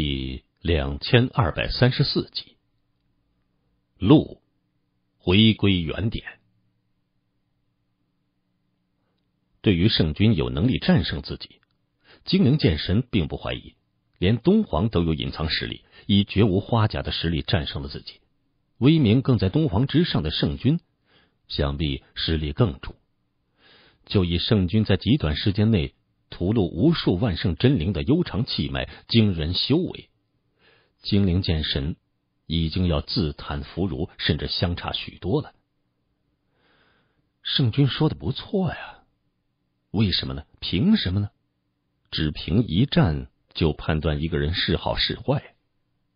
第两千二百三十四集，路回归原点。对于圣君有能力战胜自己，精灵剑神并不怀疑。连东皇都有隐藏实力，以绝无花甲的实力战胜了自己，威名更在东皇之上的圣君，想必实力更足。就以圣君在极短时间内。吐露无数万圣真灵的悠长气脉，惊人修为。精灵剑神已经要自叹弗如，甚至相差许多了。圣君说的不错呀，为什么呢？凭什么呢？只凭一战就判断一个人是好是坏，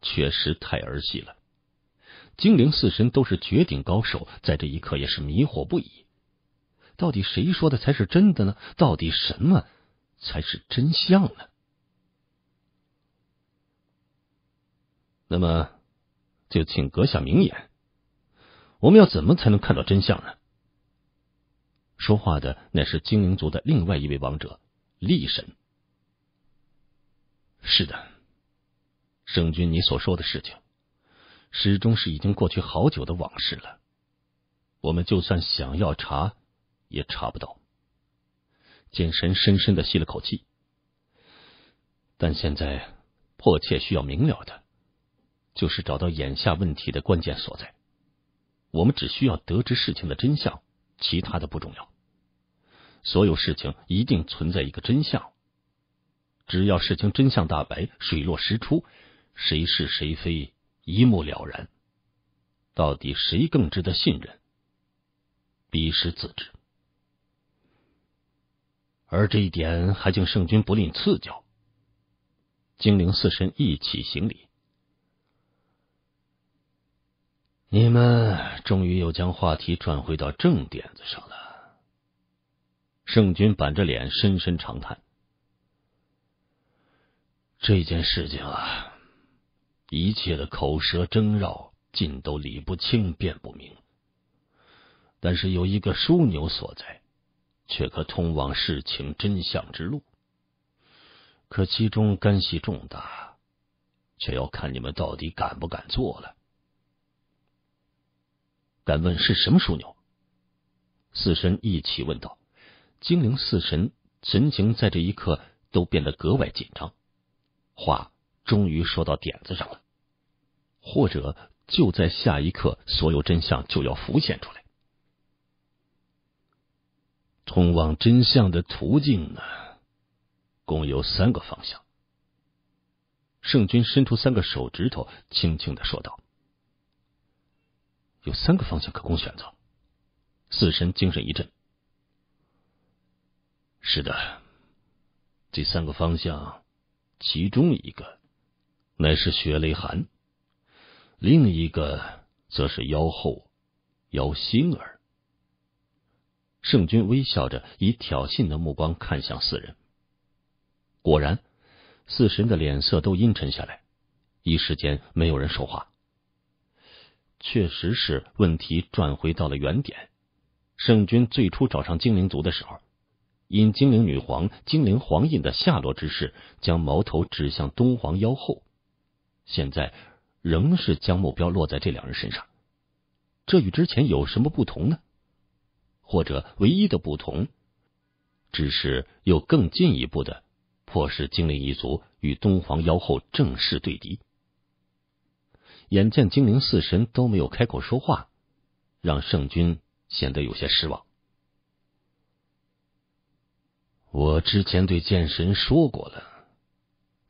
确实太儿戏了。精灵四神都是绝顶高手，在这一刻也是迷惑不已。到底谁说的才是真的呢？到底什么？才是真相呢。那么，就请阁下明言，我们要怎么才能看到真相呢？说话的乃是精灵族的另外一位王者，厉神。是的，圣君，你所说的事情，始终是已经过去好久的往事了。我们就算想要查，也查不到。剑神深深的吸了口气，但现在迫切需要明了的，就是找到眼下问题的关键所在。我们只需要得知事情的真相，其他的不重要。所有事情一定存在一个真相，只要事情真相大白、水落石出，谁是谁非一目了然，到底谁更值得信任，彼时自知。而这一点，还请圣君不吝赐教。精灵四神一起行礼。你们终于又将话题转回到正点子上了。圣君板着脸，深深长叹。这件事情，啊，一切的口舌争绕，尽都理不清、辨不明。但是有一个枢纽所在。却可通往事情真相之路，可其中干系重大，却要看你们到底敢不敢做了。敢问是什么枢纽？四神一起问道。精灵四神神情在这一刻都变得格外紧张，话终于说到点子上了，或者就在下一刻，所有真相就要浮现出来。通往真相的途径呢？共有三个方向。圣君伸出三个手指头，轻轻的说道：“有三个方向可供选择。”死神精神一振：“是的，这三个方向，其中一个乃是血雷寒，另一个则是妖后妖心儿。”圣君微笑着，以挑衅的目光看向四人。果然，四神的脸色都阴沉下来。一时间，没有人说话。确实是问题转回到了原点。圣君最初找上精灵族的时候，因精灵女皇、精灵皇印的下落之事，将矛头指向东皇妖后。现在仍是将目标落在这两人身上。这与之前有什么不同呢？或者唯一的不同，只是又更进一步的迫使精灵一族与东皇妖后正式对敌。眼见精灵四神都没有开口说话，让圣君显得有些失望。我之前对剑神说过了，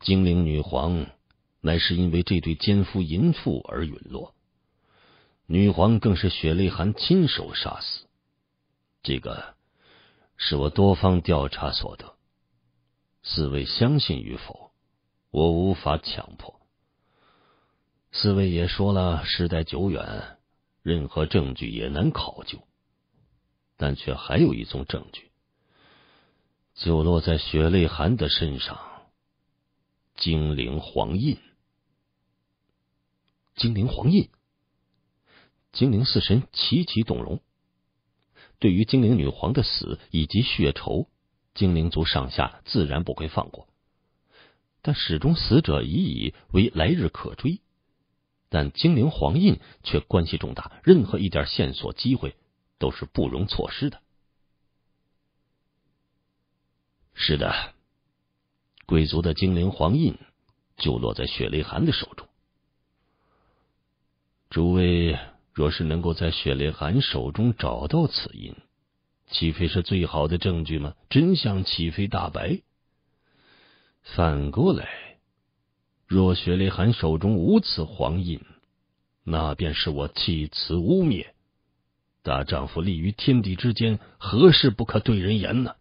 精灵女皇乃是因为这对奸夫淫妇而陨落，女皇更是血泪寒亲手杀死。这个是我多方调查所得，四位相信与否，我无法强迫。四位也说了，时代久远，任何证据也难考究，但却还有一宗证据，就落在雪泪寒的身上——精灵黄印。精灵黄印，精灵四神齐齐动容。对于精灵女皇的死以及血仇，精灵族上下自然不会放过。但始终死者已矣，为来日可追。但精灵皇印却关系重大，任何一点线索、机会都是不容错失的。是的，贵族的精灵皇印就落在雪泪寒的手中。诸位。若是能够在雪莲寒手中找到此印，岂非是最好的证据吗？真相岂非大白？反过来，若雪莲寒手中无此黄印，那便是我弃词污蔑。大丈夫立于天地之间，何事不可对人言呢？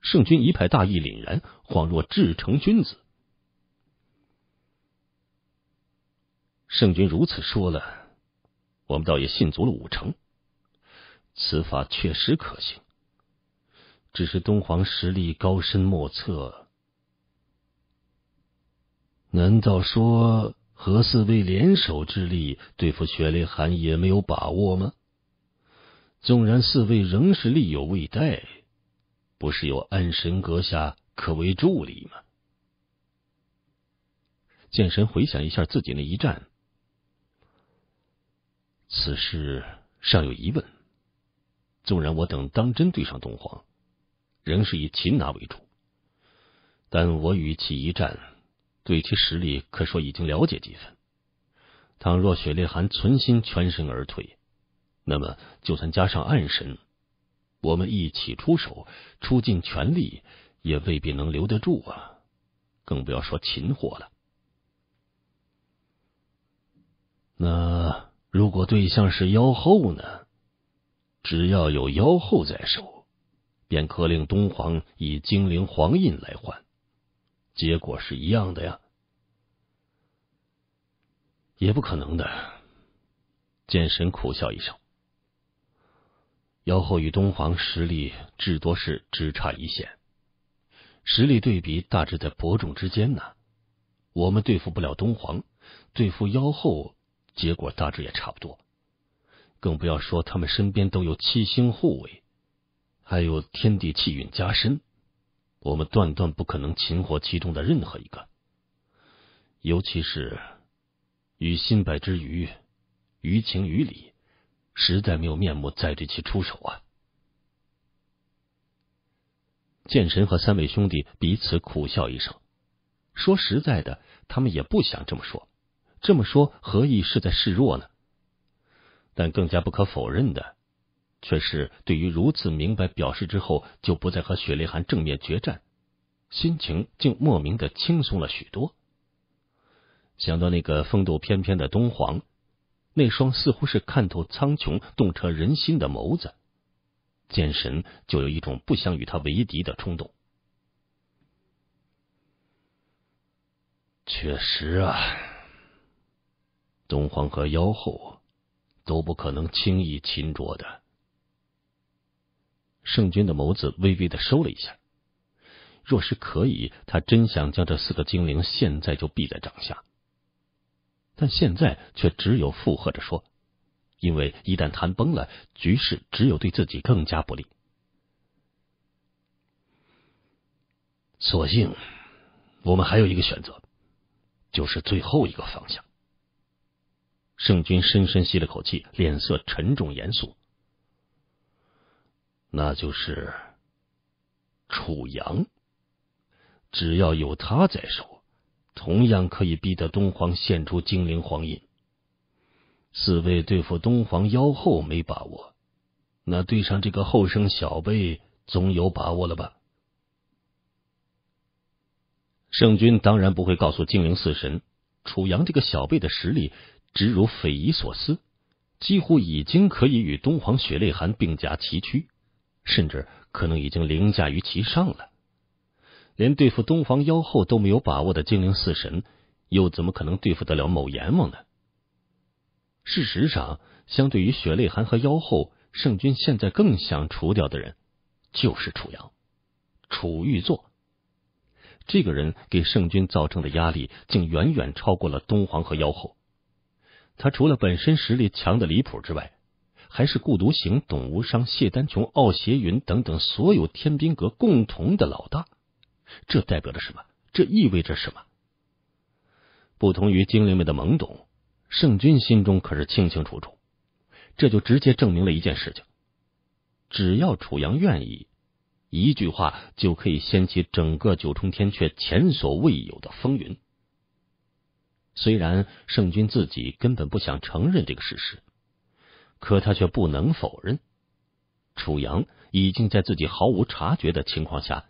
圣君一派大义凛然，恍若至诚君子。圣君如此说了，我们倒也信足了五成。此法确实可行，只是东皇实力高深莫测，难道说和四位联手之力对付雪泪寒也没有把握吗？纵然四位仍是力有未逮，不是有安神阁下可为助力吗？剑神回想一下自己那一战。此事尚有疑问，纵然我等当真对上东皇，仍是以擒拿为主。但我与其一战，对其实力可说已经了解几分。倘若雪烈寒存心全身而退，那么就算加上暗神，我们一起出手，出尽全力，也未必能留得住啊！更不要说擒获了。那。如果对象是妖后呢？只要有妖后在手，便可令东皇以精灵皇印来换，结果是一样的呀。也不可能的，剑神苦笑一声。妖后与东皇实力至多是只差一线，实力对比大致在伯仲之间呢。我们对付不了东皇，对付妖后。结果大致也差不多，更不要说他们身边都有七星护卫，还有天地气运加身，我们断断不可能擒获其中的任何一个。尤其是与心败之余，于情于理，实在没有面目再对其出手啊！剑神和三位兄弟彼此苦笑一声，说实在的，他们也不想这么说。这么说，何意是在示弱呢？但更加不可否认的，却是对于如此明白表示之后，就不再和雪莉寒正面决战，心情竟莫名的轻松了许多。想到那个风度翩翩的东皇，那双似乎是看透苍穹、洞彻人心的眸子，剑神就有一种不想与他为敌的冲动。确实啊。东皇和妖后都不可能轻易擒捉的。圣君的眸子微微的收了一下，若是可以，他真想将这四个精灵现在就毙在掌下。但现在却只有附和着说，因为一旦谈崩了，局势只有对自己更加不利。所幸，我们还有一个选择，就是最后一个方向。圣君深深吸了口气，脸色沉重严肃。那就是楚阳，只要有他在手，同样可以逼得东皇献出精灵皇印。四位对付东皇妖后没把握，那对上这个后生小辈，总有把握了吧？圣君当然不会告诉精灵四神，楚阳这个小辈的实力。直如匪夷所思，几乎已经可以与东皇雪泪寒并驾齐驱，甚至可能已经凌驾于其上了。连对付东皇妖后都没有把握的精灵四神，又怎么可能对付得了某阎王呢？事实上，相对于雪泪寒和妖后，圣君现在更想除掉的人，就是楚阳、楚玉座。这个人给圣君造成的压力，竟远远超过了东皇和妖后。他除了本身实力强的离谱之外，还是顾独行、董无伤、谢丹琼、傲邪云等等所有天兵阁共同的老大。这代表着什么？这意味着什么？不同于精灵们的懵懂，圣君心中可是清清楚楚。这就直接证明了一件事情：只要楚阳愿意，一句话就可以掀起整个九重天却前所未有的风云。虽然圣君自己根本不想承认这个事实，可他却不能否认，楚阳已经在自己毫无察觉的情况下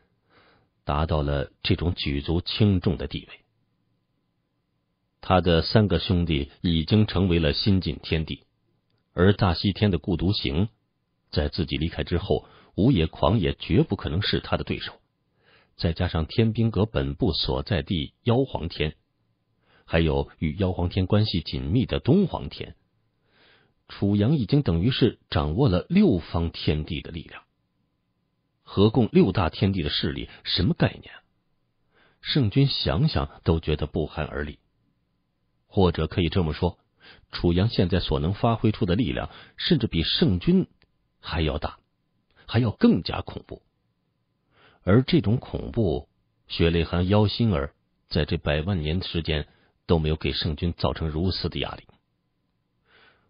达到了这种举足轻重的地位。他的三个兄弟已经成为了新晋天帝，而大西天的孤独行，在自己离开之后，无野狂野绝不可能是他的对手。再加上天兵阁本部所在地妖皇天。还有与妖皇天关系紧密的东皇天，楚阳已经等于是掌握了六方天地的力量，合共六大天地的势力，什么概念？圣君想想都觉得不寒而栗。或者可以这么说，楚阳现在所能发挥出的力量，甚至比圣君还要大，还要更加恐怖。而这种恐怖，雪泪寒、妖心儿在这百万年时间。都没有给圣君造成如此的压力，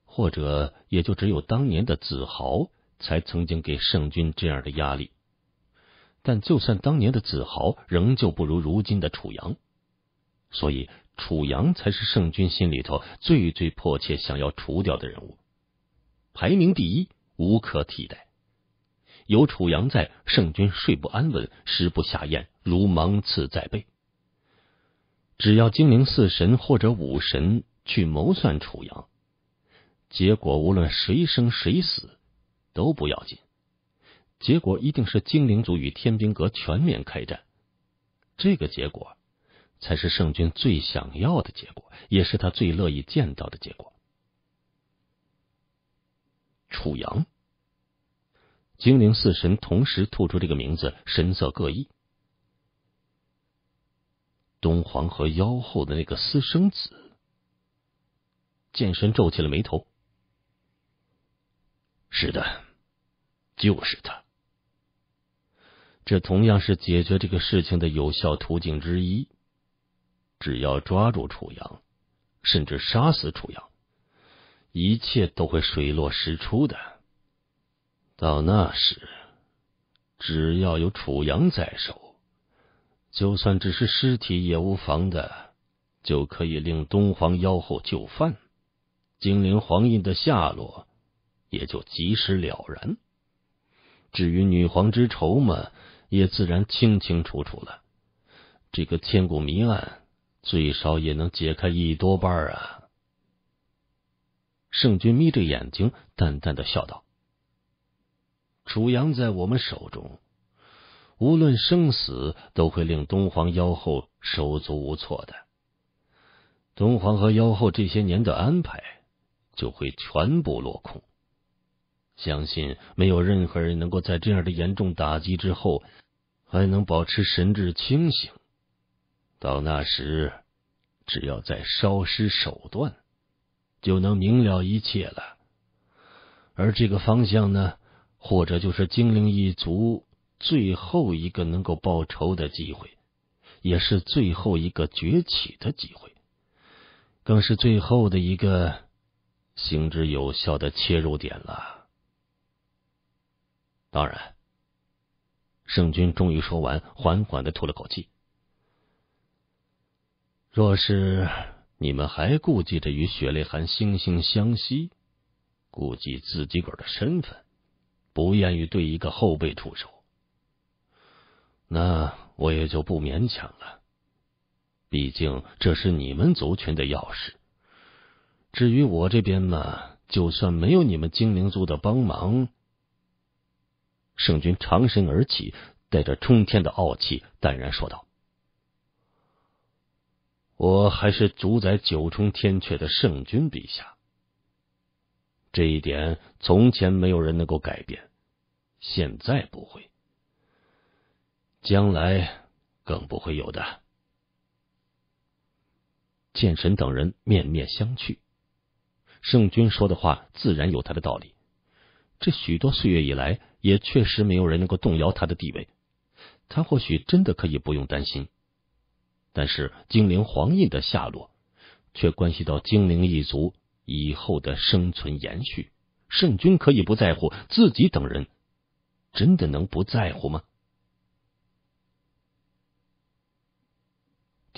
或者也就只有当年的子豪才曾经给圣君这样的压力，但就算当年的子豪仍旧不如如今的楚阳，所以楚阳才是圣君心里头最最迫切想要除掉的人物，排名第一，无可替代。有楚阳在，圣君睡不安稳，食不下咽，如芒刺在背。只要精灵四神或者五神去谋算楚阳，结果无论谁生谁死都不要紧。结果一定是精灵族与天兵阁全面开战，这个结果才是圣君最想要的结果，也是他最乐意见到的结果。楚阳，精灵四神同时吐出这个名字，神色各异。东皇和妖后的那个私生子，剑神皱起了眉头。是的，就是他。这同样是解决这个事情的有效途径之一。只要抓住楚阳，甚至杀死楚阳，一切都会水落石出的。到那时，只要有楚阳在手。就算只是尸体也无妨的，就可以令东皇妖后就范，精灵皇印的下落也就及时了然。至于女皇之仇嘛，也自然清清楚楚了。这个千古谜案，最少也能解开一多半啊。圣君眯着眼睛，淡淡的笑道：“楚阳在我们手中。”无论生死，都会令东皇妖后手足无措的。东皇和妖后这些年的安排就会全部落空。相信没有任何人能够在这样的严重打击之后还能保持神志清醒。到那时，只要再稍施手段，就能明了一切了。而这个方向呢，或者就是精灵一族。最后一个能够报仇的机会，也是最后一个崛起的机会，更是最后的一个行之有效的切入点了。当然，圣君终于说完，缓缓的吐了口气。若是你们还顾忌着与雪泪寒惺惺相惜，顾忌自己个儿的身份，不愿意对一个后辈出手。那我也就不勉强了，毕竟这是你们族群的钥匙。至于我这边呢，就算没有你们精灵族的帮忙，圣君长身而起，带着冲天的傲气，淡然说道：“我还是主宰九重天阙的圣君陛下，这一点从前没有人能够改变，现在不会。”将来更不会有的。剑神等人面面相觑，圣君说的话自然有他的道理。这许多岁月以来，也确实没有人能够动摇他的地位。他或许真的可以不用担心，但是精灵皇印的下落却关系到精灵一族以后的生存延续。圣君可以不在乎，自己等人真的能不在乎吗？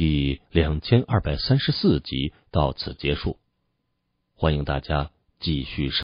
第两千二百三十四集到此结束，欢迎大家继续收。